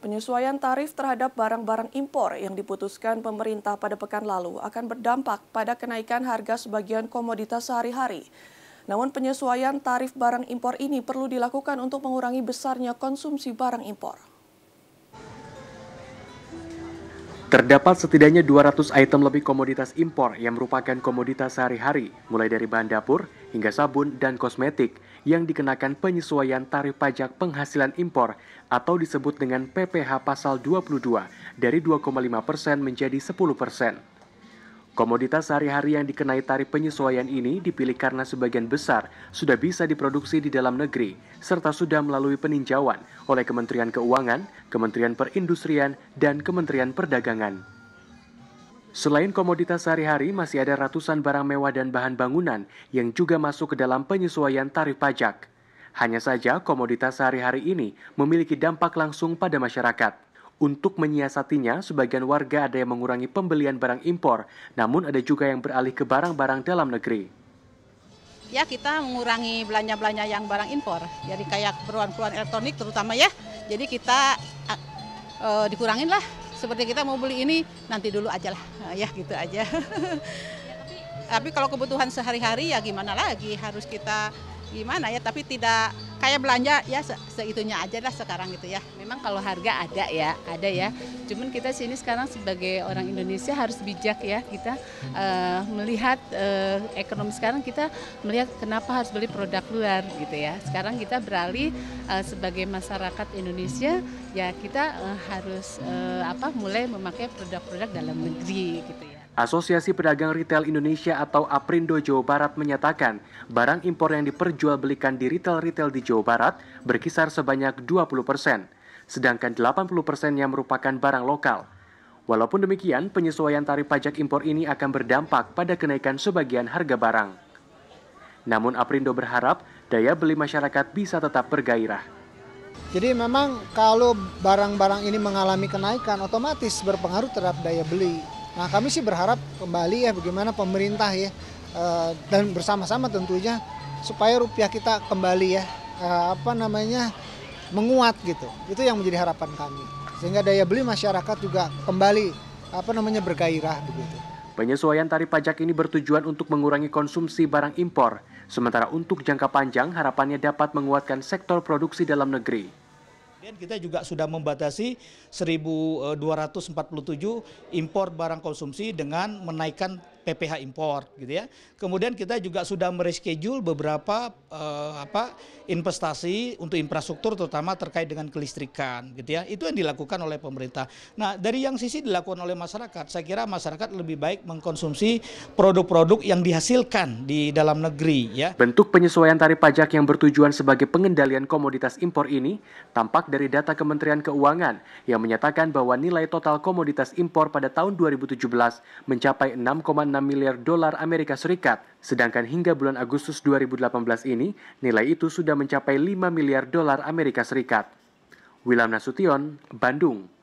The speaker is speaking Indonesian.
Penyesuaian tarif terhadap barang-barang impor yang diputuskan pemerintah pada pekan lalu akan berdampak pada kenaikan harga sebagian komoditas sehari-hari. Namun penyesuaian tarif barang impor ini perlu dilakukan untuk mengurangi besarnya konsumsi barang impor. Terdapat setidaknya 200 item lebih komoditas impor yang merupakan komoditas sehari-hari, mulai dari bahan dapur hingga sabun dan kosmetik yang dikenakan penyesuaian tarif pajak penghasilan impor atau disebut dengan PPh pasal 22 dari 2,5% menjadi 10%. Komoditas sehari-hari yang dikenai tarif penyesuaian ini dipilih karena sebagian besar sudah bisa diproduksi di dalam negeri, serta sudah melalui peninjauan oleh Kementerian Keuangan, Kementerian Perindustrian, dan Kementerian Perdagangan. Selain komoditas sehari-hari, masih ada ratusan barang mewah dan bahan bangunan yang juga masuk ke dalam penyesuaian tarif pajak. Hanya saja, komoditas sehari-hari ini memiliki dampak langsung pada masyarakat. Untuk menyiasatinya, sebagian warga ada yang mengurangi pembelian barang impor, namun ada juga yang beralih ke barang-barang dalam negeri. Ya, kita mengurangi belanja-belanja yang barang impor, jadi kayak keperluan-keperluan elektronik terutama ya. Jadi kita e, dikurangin lah, seperti kita mau beli ini nanti dulu aja lah, nah, ya gitu aja. Ya, tapi... tapi kalau kebutuhan sehari-hari ya gimana lagi, harus kita gimana ya, tapi tidak saya belanja ya se seitunya aja lah sekarang gitu ya. Memang kalau harga ada ya, ada ya. Cuman kita sini sekarang sebagai orang Indonesia harus bijak ya kita uh, melihat uh, ekonomi sekarang kita melihat kenapa harus beli produk luar gitu ya. Sekarang kita beralih uh, sebagai masyarakat Indonesia ya kita uh, harus uh, apa mulai memakai produk-produk dalam negeri gitu ya. Asosiasi Pedagang Retail Indonesia atau APRINDO Jawa Barat menyatakan barang impor yang diperjualbelikan di retail-retail di Jawa Barat berkisar sebanyak 20 persen, sedangkan 80 persennya merupakan barang lokal. Walaupun demikian, penyesuaian tarif pajak impor ini akan berdampak pada kenaikan sebagian harga barang. Namun APRINDO berharap daya beli masyarakat bisa tetap bergairah. Jadi memang kalau barang-barang ini mengalami kenaikan otomatis berpengaruh terhadap daya beli. Nah kami sih berharap kembali ya bagaimana pemerintah ya eh, dan bersama-sama tentunya supaya rupiah kita kembali ya eh, apa namanya menguat gitu. Itu yang menjadi harapan kami sehingga daya beli masyarakat juga kembali apa namanya bergairah begitu. Penyesuaian tarif pajak ini bertujuan untuk mengurangi konsumsi barang impor, sementara untuk jangka panjang harapannya dapat menguatkan sektor produksi dalam negeri dan kita juga sudah membatasi 1.247 eh, impor barang konsumsi dengan menaikkan PPH impor gitu ya. Kemudian kita juga sudah mereschedule beberapa uh, apa investasi untuk infrastruktur terutama terkait dengan kelistrikan gitu ya. Itu yang dilakukan oleh pemerintah. Nah, dari yang sisi dilakukan oleh masyarakat, saya kira masyarakat lebih baik mengkonsumsi produk-produk yang dihasilkan di dalam negeri ya. Bentuk penyesuaian tarif pajak yang bertujuan sebagai pengendalian komoditas impor ini tampak dari data Kementerian Keuangan yang menyatakan bahwa nilai total komoditas impor pada tahun 2017 mencapai 6,6 miliar dolar Amerika Serikat, sedangkan hingga bulan Agustus 2018 ini nilai itu sudah mencapai 5 miliar dolar Amerika Serikat. Wilam Nasution, Bandung.